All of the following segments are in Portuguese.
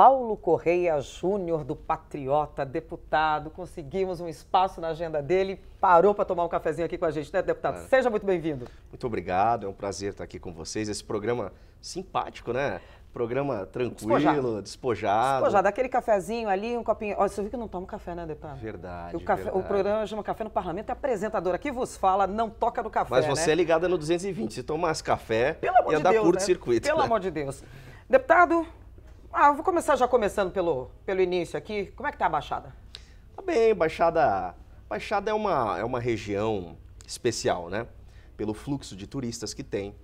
Paulo Correia Júnior, do Patriota, deputado. Conseguimos um espaço na agenda dele. Parou para tomar um cafezinho aqui com a gente, né, deputado? É. Seja muito bem-vindo. Muito obrigado, é um prazer estar aqui com vocês. Esse programa simpático, né? Programa tranquilo, despojado. Despojado, despojado. aquele cafezinho ali, um copinho. Olha, você viu que não toma café, né, deputado? Verdade. O, café, verdade. o programa chama Café no Parlamento. A é apresentadora aqui vos fala, não toca no café. Mas né? você né? é ligada no 220. Se tomasse café, Pelo ia de dar curto-circuito. Né? Pelo né? amor de Deus. Deputado, ah, vou começar já começando pelo, pelo início aqui. Como é que tá a Baixada? Tá bem, Baixada. Baixada é uma, é uma região especial, né? Pelo fluxo de turistas que tem.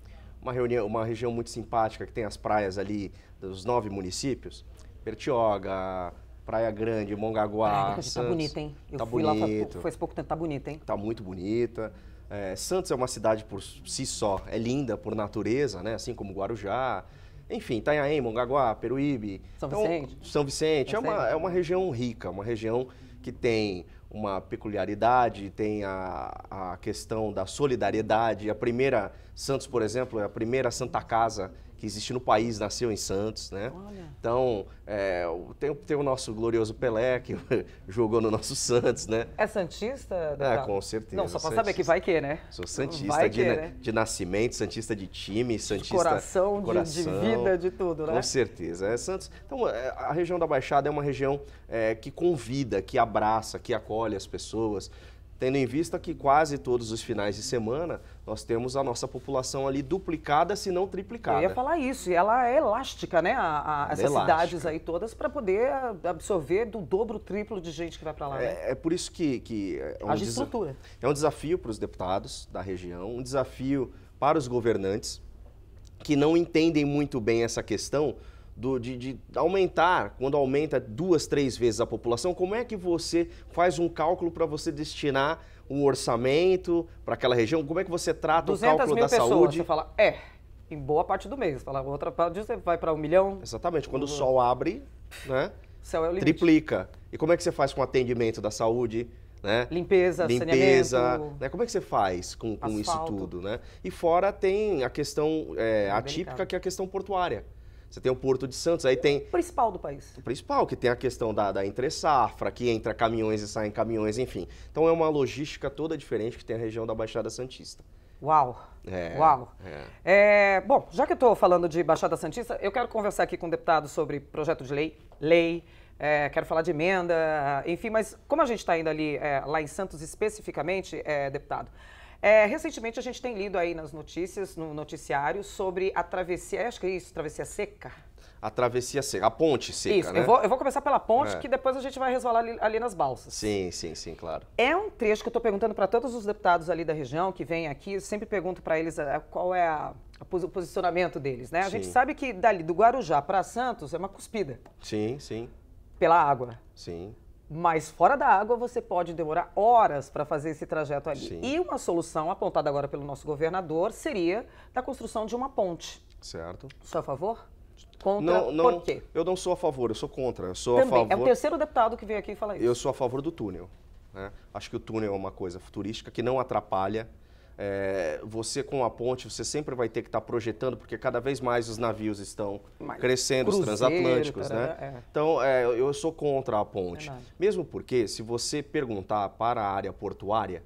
Uma, reunião, uma região muito simpática que tem as praias ali dos nove municípios. Bertioga, Praia Grande, Mongaguá. Praia tá bonita, hein? Eu tá fui bonito. lá faz pouco tempo, tá bonita, hein? Tá muito bonita. É, Santos é uma cidade por si só, é linda por natureza, né? Assim como Guarujá. Enfim, Itanhaém, Mongaguá, Peruíbe. São então, Vicente. São Vicente. É uma, é uma região rica, uma região que tem uma peculiaridade, tem a, a questão da solidariedade. A primeira, Santos, por exemplo, é a primeira Santa Casa que existe no país, nasceu em Santos, né? Olha. Então, é, tem, tem, o nosso glorioso Pelé, que jogou no nosso Santos, né? É Santista? É, com certeza. Não, só para saber que vai que, né? Sou Santista de, né? de, nascimento, Santista de time, Santista... De coração, de, coração de, vida, de tudo, né? Com certeza. É, Santos... Então, é, a região da Baixada é uma região é, que convida, que abraça, que acolhe as pessoas tendo em vista que quase todos os finais de semana nós temos a nossa população ali duplicada, se não triplicada. Eu ia falar isso, e ela é elástica, né? A, a, é essas elástica. cidades aí todas, para poder absorver do dobro, triplo de gente que vai para lá. É, né? é, por isso que. que é um estrutura. É um desafio para os deputados da região, um desafio para os governantes que não entendem muito bem essa questão do, de, de, aumentar, quando aumenta duas, três vezes a população, como é que você faz um cálculo para você destinar um orçamento para aquela região? Como é que você trata o cálculo mil da pessoas, saúde? Você fala, é, em boa parte do mês. Fala, outra parte você vai para um milhão. Exatamente, quando o uhum. sol abre, né? céu é o Triplica. E como é que você faz com o atendimento da saúde? Né? Limpeza, Limpeza saneamento, né? Como é que você faz com, com isso tudo, né? E fora tem a questão é, é atípica, que é a questão portuária. Você tem o Porto de Santos, aí tem. O principal do país. O principal, que tem a questão da, da entre-safra, que entra caminhões e saem caminhões, enfim. Então é uma logística toda diferente que tem a região da Baixada Santista. Uau! É, Uau! É. É, bom, já que eu estou falando de Baixada Santista, eu quero conversar aqui com o deputado sobre projeto de lei, lei, é, quero falar de emenda, enfim, mas como a gente está indo ali, é, lá em Santos especificamente, é, deputado, é, recentemente a gente tem lido aí nas notícias, no noticiário, sobre a travessia, acho que é isso, travessia seca. A travessia seca, a ponte seca, isso, né? Eu vou, eu vou começar pela ponte, é. que depois a gente vai resvalar ali, ali, nas balsas. Sim, sim, sim, claro. É um trecho que eu estou perguntando para todos os deputados ali da região que vêm aqui, sempre pergunto para eles eh, qual é a, o posicionamento deles, né? A sim. gente sabe que dali do Guarujá para Santos é uma cuspida. Sim, sim. Pela água. Sim. Mas fora da água você pode demorar horas para fazer esse trajeto ali. Sim. E uma solução apontada agora pelo nosso governador seria da construção de uma ponte. Certo. Sou a favor? Contra, não, não, por quê? Eu não sou a favor, eu sou contra. Eu sou Também. a favor... É o terceiro deputado que veio aqui e fala isso. Eu sou a favor do túnel. Né? Acho que o túnel é uma coisa futurística que não atrapalha é, você com a ponte, você sempre vai ter que estar tá projetando, porque cada vez mais os navios estão crescendo, cruzeiro, os transatlânticos, né? tarará, né? É. Então, é, eu sou contra a ponte. Mesmo porque, se você perguntar para a área portuária,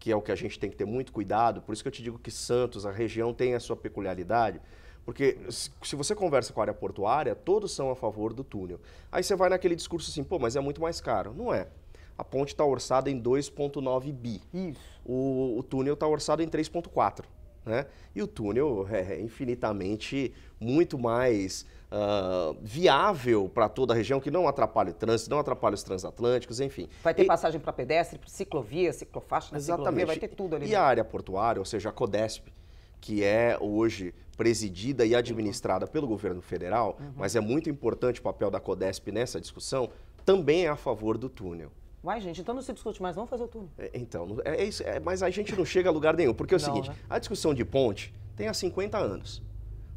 que é o que a gente tem que ter muito cuidado, por isso que eu te digo que Santos, a região, tem a sua peculiaridade, porque se você conversa com a área portuária, todos são a favor do túnel. Aí você vai naquele discurso assim, pô, mas é muito mais caro. Não é. A ponte está orçada em 2,9 bi. Isso. O, o túnel está orçado em 3,4. Né? E o túnel é, é infinitamente muito mais uh, viável para toda a região, que não atrapalha o trânsito, não atrapalha os transatlânticos, enfim. Vai ter e... passagem para pedestre, ciclovia, ciclofaixa, Exatamente. Ciclovia, vai ter tudo ali. E dentro. Né? a área portuária, ou seja, a CODESP, que é hoje presidida e administrada pelo governo federal, uhum. mas é muito importante o papel da CODESP nessa discussão, também é a favor do túnel. Vai, gente, então não se discute mais, vamos fazer o túnel. É, então, é, é, isso. É, mas a gente não chega a lugar nenhum. Porque é o não, seguinte, né? a discussão de ponte tem há 50 anos.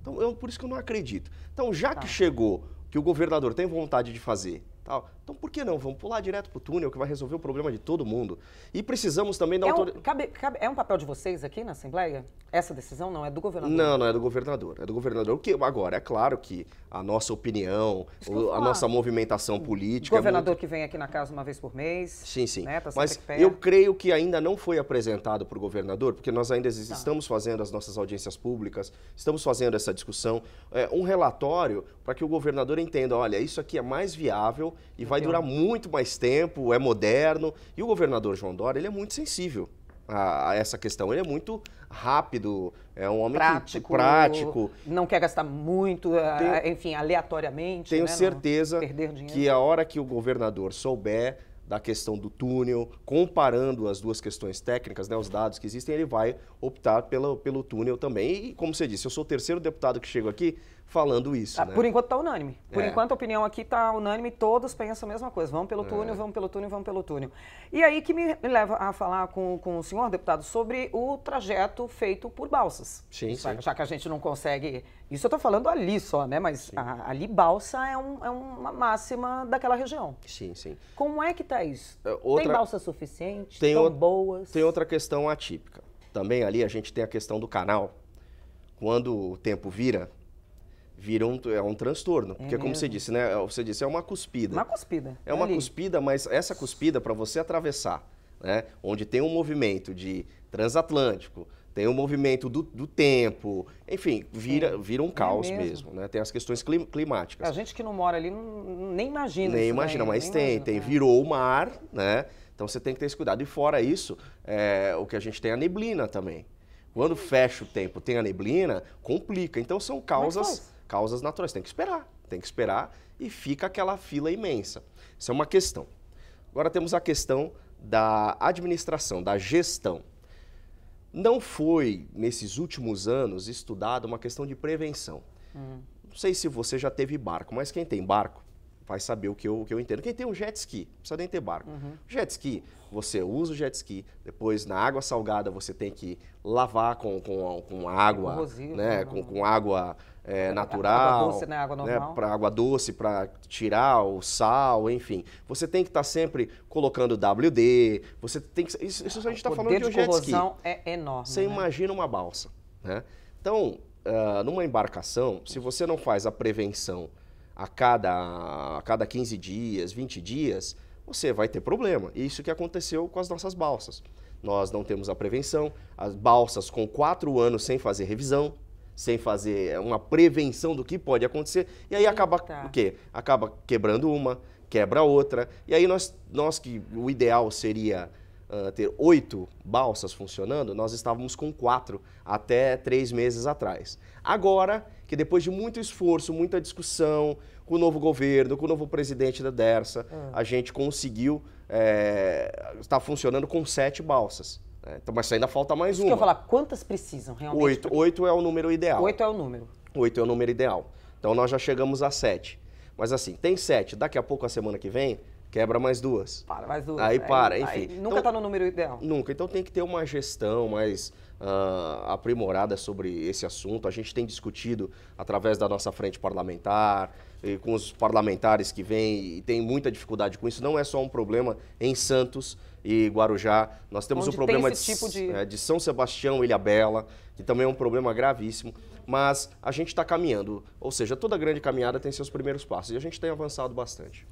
Então, eu, por isso que eu não acredito. Então, já tá. que chegou, que o governador tem vontade de fazer, tal, então, por que não? Vamos pular direto para o túnel, que vai resolver o problema de todo mundo. E precisamos também da é autoridade. cabe, cabe, é um papel de vocês aqui na Assembleia? Essa decisão não é do governador? Não, não é do governador. É do governador. Que, agora, é claro que a nossa opinião, a nossa movimentação política. O é governador é muito... que vem aqui na casa uma vez por mês. Sim, sim. Né? Tá Mas eu creio que ainda não foi apresentado para o governador, porque nós ainda tá. estamos fazendo as nossas audiências públicas, estamos fazendo essa discussão. É, um relatório para que o governador entenda: olha, isso aqui é mais viável e vai vai durar muito mais tempo, é moderno. E o governador João Dória, ele é muito sensível a, a essa questão. Ele é muito rápido, é um homem prático, prático. Não quer gastar muito, é, Tenho, é, enfim, aleatoriamente. Tenho né? certeza que a hora que o governador souber da questão do túnel, comparando as duas questões técnicas, né, os dados que existem, ele vai optar pelo pelo túnel também. E, como você disse, eu sou o terceiro deputado que chego aqui falando isso. Ah, né? Por enquanto está unânime. Por é. enquanto a opinião aqui está unânime, todos pensam a mesma coisa. Vamos pelo é. túnel, é. vamos pelo túnel, vamos pelo túnel. E aí que me leva a falar com, com o senhor, deputado, sobre o trajeto feito por balsas. Sim, sim. Já que a gente não consegue. Isso eu estou falando ali só, né? Mas a, ali balsa é, um, é, uma máxima daquela região. Sim, sim. Como é que está isso? É, outra... Tem balsa suficiente? Tem o... boas? Tem outra questão atípica. Também ali a gente tem a questão do canal. Quando o tempo vira, vira um, é um transtorno. É porque, como você disse, né? É, você disse, é uma cuspida. Uma cuspida. É uma é ali. cuspida, mas essa cuspida, para você atravessar, né? Onde tem um movimento de transatlântico, tem o um movimento do, do, tempo, enfim, vira, vira um caos é mesmo. mesmo. né? Tem as questões clim, climáticas. A gente que não mora ali nem imagina. Nem imagina, mas nem tem, imagina, tem. Né? Virou o mar, né? Então você tem que ter esse cuidado. E fora isso, é, o que a gente tem é a neblina também. Quando fecha o tempo, tem a neblina, complica. Então são causas causas naturais. Tem que esperar, tem que esperar e fica aquela fila imensa. Isso é uma questão. Agora temos a questão da administração, da gestão. Não foi, nesses últimos anos, estudada uma questão de prevenção. Hum. Não sei se você já teve barco, mas quem tem barco vai saber o que eu, o que eu entendo. Quem tem um jet ski, não precisa nem ter barco. Uhum. Jet ski, você usa o jet ski, depois na água salgada você tem que lavar com, com, com água, com, né? com, com água é, é natural. Água doce, né? Água né, normal. Né? Para água doce, para tirar o sal, enfim. Você tem que estar tá sempre colocando WD, você tem que... Isso, isso a gente está falando de um jet ski. é enorme. Você né? imagina uma balsa, né? Então, uh, numa embarcação, se você não faz a prevenção a cada, a cada 15 dias, 20 dias, você vai ter problema. E isso que aconteceu com as nossas balsas. Nós não temos a prevenção, as balsas com quatro anos sem fazer revisão, sem fazer é, uma prevenção do que pode acontecer, e aí Eita. acaba o quê? Acaba quebrando uma, quebra outra, e aí nós, nós que o ideal seria uh, ter oito balsas funcionando, nós estávamos com quatro até três meses atrás. Agora que depois de muito esforço, muita discussão com o novo governo, com o novo presidente da Dersa, ah. a gente conseguiu está eh, funcionando com sete balsas. Né? Então, mas ainda falta mais Isso uma. Que eu falar, quantas precisam realmente? Oito, porque... oito é o número ideal. Oito é o número. Oito é o número ideal. Então nós já chegamos a sete. Mas assim, tem sete. Daqui a pouco, a semana que vem, quebra mais duas. Para mais duas. Aí, é, aí para, enfim. Aí nunca está então, tá no número ideal. Nunca. Então tem que ter uma gestão mais uh, aprimorada sobre esse assunto. A gente tem discutido através da nossa frente parlamentar, e com os parlamentares que vêm e tem muita dificuldade com isso. Não é só um problema em Santos e Guarujá. Nós temos o um problema de, tipo de... É, de São Sebastião, Ilha Bela, que também é um problema gravíssimo. Mas a gente está caminhando, ou seja, toda grande caminhada tem seus primeiros passos e a gente tem avançado bastante.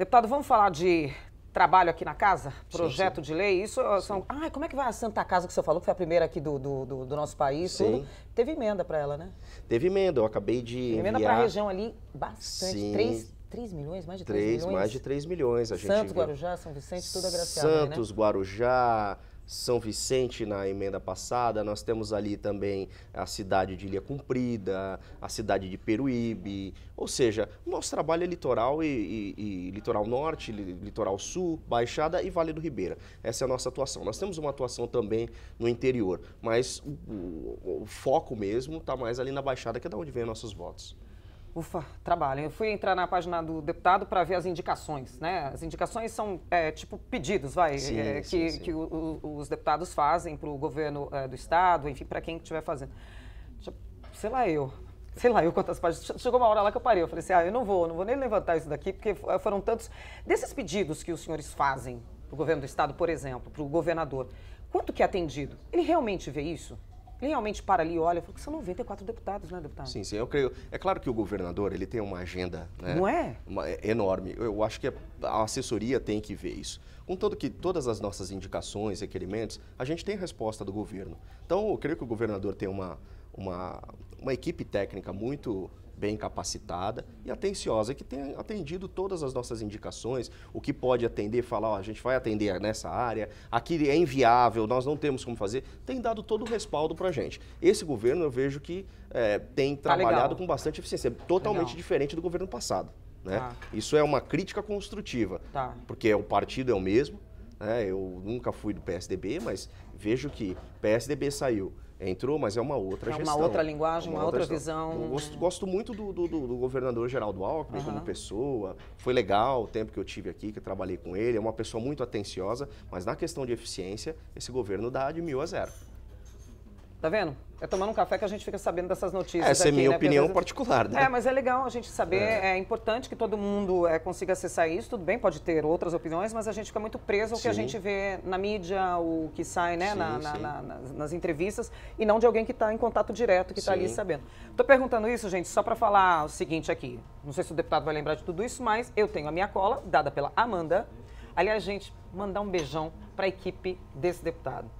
Deputado, vamos falar de trabalho aqui na casa? Projeto sim, sim. de lei? Isso ah, são. Sim. Ai, como é que vai a Santa Casa que você falou, que foi a primeira aqui do, do, do, do nosso país? Sim. Tudo? Teve emenda para ela, né? Teve emenda, eu acabei de. Teve emenda enviar... para a região ali bastante. Sim. Três 3 milhões? Mais de 3, 3 milhões? Mais de 3 milhões. A Santos, Guarujá, São Vicente, tudo agraciado. Né? Santos, né? Guarujá. São Vicente na emenda passada, nós temos ali também a cidade de Ilha Cumprida, a cidade de Peruíbe, ou seja, o nosso trabalho é litoral e, e, e litoral norte, litoral sul, Baixada e Vale do Ribeira. Essa é a nossa atuação. Nós temos uma atuação também no interior, mas o, o, o foco mesmo está mais ali na Baixada, que é da onde vem nossos votos. Ufa, trabalho. Eu fui entrar na página do deputado para ver as indicações, né? As indicações são é, tipo pedidos, vai, sim, é, sim, que, sim. que o, o, os deputados fazem para o governo é, do estado, enfim, para quem estiver fazendo. Sei lá eu, sei lá eu quantas páginas. Chegou uma hora lá que eu parei, eu falei assim, ah, eu não vou, não vou nem levantar isso daqui, porque é, foram tantos desses pedidos que os senhores fazem para o governo do estado, por exemplo, para o governador. Quanto que é atendido? Ele realmente vê isso? realmente para ali e olha, fala que são 94 deputados, né, deputado? Sim, sim, eu creio. É claro que o governador, ele tem uma agenda né, Não é? Uma, é enorme. Eu acho que é, a assessoria tem que ver isso. Contanto que todas as nossas indicações, requerimentos, a gente tem resposta do governo. Então, eu creio que o governador tem uma, uma, uma equipe técnica muito bem capacitada e atenciosa, que tem atendido todas as nossas indicações, o que pode atender, falar, ó, a gente vai atender nessa área, aqui é inviável, nós não temos como fazer, tem dado todo o respaldo para a gente. Esse governo eu vejo que é, tem tá trabalhado com bastante eficiência, é totalmente legal. diferente do governo passado. Né? Tá. Isso é uma crítica construtiva, tá. porque o partido é o mesmo, né? eu nunca fui do PSDB, mas vejo que PSDB saiu entrou, mas é uma outra é gestão. É uma outra linguagem, é uma, uma outra, outra visão. Gosto, gosto, muito do, do, do governador Geraldo Alckmin uhum. como pessoa. Foi legal o tempo que eu tive aqui, que eu trabalhei com ele. É uma pessoa muito atenciosa, mas na questão de eficiência, esse governo dá de mil a zero. Tá vendo? É tomando um café que a gente fica sabendo dessas notícias. Essa é aqui, é minha né? opinião vezes... particular, né? É, mas é legal a gente saber. É, é importante que todo mundo é, consiga acessar isso. Tudo bem, pode ter outras opiniões, mas a gente fica muito preso ao sim. que a gente vê na mídia, o que sai né, sim, na, sim. Na, nas entrevistas, e não de alguém que está em contato direto, que está ali sabendo. tô perguntando isso, gente, só para falar o seguinte aqui. Não sei se o deputado vai lembrar de tudo isso, mas eu tenho a minha cola, dada pela Amanda. Aliás, gente, mandar um beijão para a equipe desse deputado.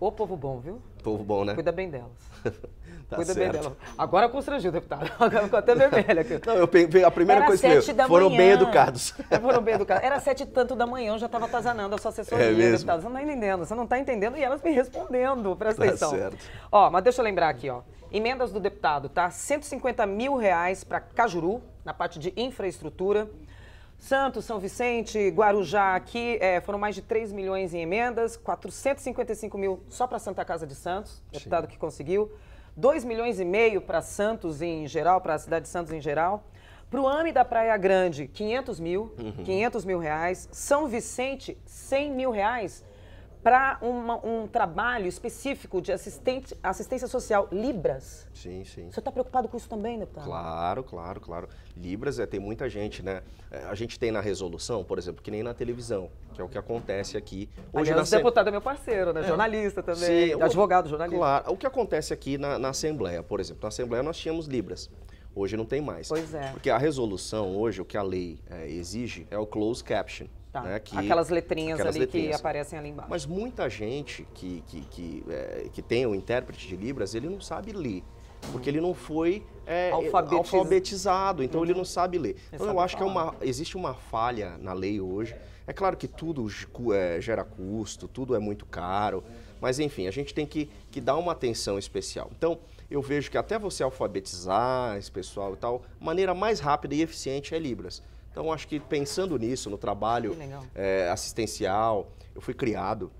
O povo bom, viu? povo bom, né? Cuida bem delas. tá Cuida certo. bem delas. Agora constrangiu, deputado. Agora ficou até vermelha aqui. Não, eu, a primeira Era coisa que eu, foram bem educados. foram bem educados. Era sete e tanto da manhã, eu já estava atazanando a sua assessoria, é mesmo? deputado. Você não está entendendo, você não está entendendo e elas me respondendo, presta tá atenção. certo. Ó, mas deixa eu lembrar aqui, ó. Emendas do deputado, tá? 150 mil reais para Cajuru, na parte de infraestrutura. Santos, São Vicente, Guarujá aqui, é, foram mais de 3 milhões em emendas, 455 mil só para Santa Casa de Santos, deputado Sim. que conseguiu, 2 milhões e meio para Santos em geral, para a cidade de Santos em geral. Para o AME da Praia Grande, 500 mil, uhum. 500 mil reais. São Vicente, 100 mil reais para um trabalho específico de assistente, assistência social, Libras. Sim, sim. Você está preocupado com isso também, deputado? Claro, claro, claro. Libras é, tem muita gente, né? É, a gente tem na resolução, por exemplo, que nem na televisão, que é o que acontece aqui. Hoje Aliás, na... deputado é meu parceiro, né? É. Jornalista também, sim, advogado, jornalista. Claro, o que acontece aqui na, na Assembleia, por exemplo. Na Assembleia nós tínhamos Libras. Hoje não tem mais. Pois é. Porque a resolução hoje, o que a lei é, exige, é o closed caption. Tá. Né, que, aquelas letrinhas aquelas ali letrinhas. que aparecem ali embaixo. Mas muita gente que, que, que, é, que tem o um intérprete de Libras, ele não sabe ler. Porque ele não foi é, é Alfabetiz... alfabetizado, então uhum. ele não sabe ler. então eu acho que é uma, existe uma falha na lei hoje. É claro que tudo é, gera custo, tudo é muito caro, mas enfim, a gente tem que, que dar uma atenção especial. Então, eu vejo que até você alfabetizar esse pessoal e tal, a maneira mais rápida e eficiente é Libras. Então, acho que pensando nisso, no trabalho é, assistencial, eu fui criado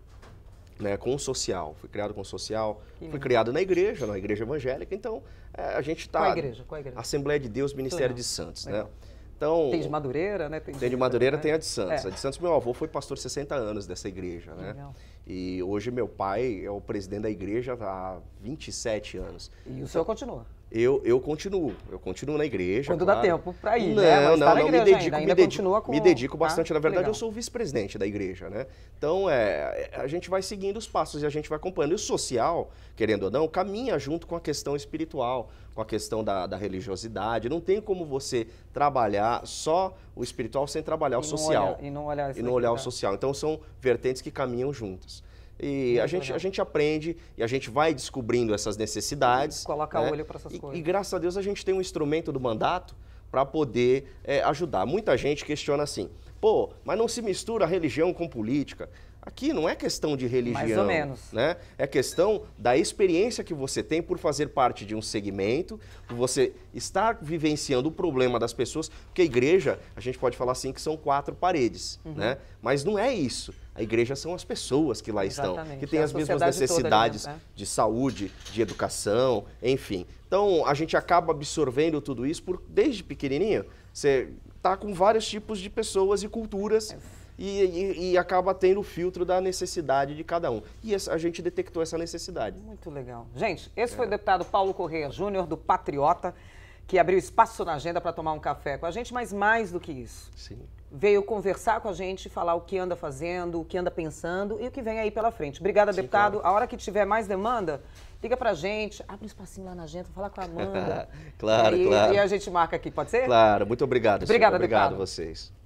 né, com o social. Fui criado com o social, fui criado na igreja, na igreja evangélica. Então, é, a gente está... Qual a tá igreja? Qual a igreja? Assembleia de Deus, Ministério de Santos. Legal. Né? Então, tem de Madureira, né? Tem de, tem de Madureira, né? tem a né? de Santos. É. A de Santos, meu avô foi pastor 60 anos dessa igreja, né? Legal. E hoje meu pai é o presidente da igreja há 27 anos. E o senhor continua? Eu, eu continuo, eu continuo na igreja. Quando claro. dá tempo para ir, né? não, né? Mas não, tá não, me dedico, ainda, ainda me com... me dedico tá? bastante. Ah, na verdade, legal. eu sou vice-presidente da igreja, né? Então, é, é, a gente vai seguindo os passos e a gente vai acompanhando. E o social, querendo ou não, caminha junto com a questão espiritual com a questão da, da religiosidade. Não tem como você trabalhar só o espiritual sem trabalhar e o social. e não olhar, e não olhar o social. Então são vertentes que caminham juntas. E a gente, a gente aprende e a gente vai descobrindo essas necessidades. Coloca né? olho para essas e, coisas. E graças a Deus a gente tem um instrumento do mandato para poder é, ajudar. Muita gente questiona assim, pô, mas não se mistura religião com política. Aqui não é questão de religião. Mais ou menos. Né? É questão da experiência que você tem por fazer parte de um segmento, por você estar vivenciando o problema das pessoas, porque a igreja, a gente pode falar assim que são quatro paredes, uhum. né? Mas não é isso. A igreja são as pessoas que lá Exatamente. estão, que têm é as mesmas necessidades né? de saúde, de educação, enfim. Então a gente acaba absorvendo tudo isso por, desde pequenininho. Você está com vários tipos de pessoas e culturas. É e, e, e, acaba tendo o filtro da necessidade de cada um. E a gente detectou essa necessidade. Muito legal. Gente, esse é. foi o é. deputado Paulo Correia Júnior, do Patriota, que abriu espaço na agenda para tomar um café com a gente, mas mais do que isso. Sim. Veio conversar com a gente, falar o que anda fazendo, o que anda pensando e o que vem aí pela frente. Obrigada, Sim, deputado. Claro. A hora que tiver mais demanda, liga pra gente, abre um espacinho lá na agenda, fala com a Amanda. claro, e, claro. E a gente marca aqui, pode ser? Claro, muito obrigado. Obrigada, deputado. Obrigado a vocês.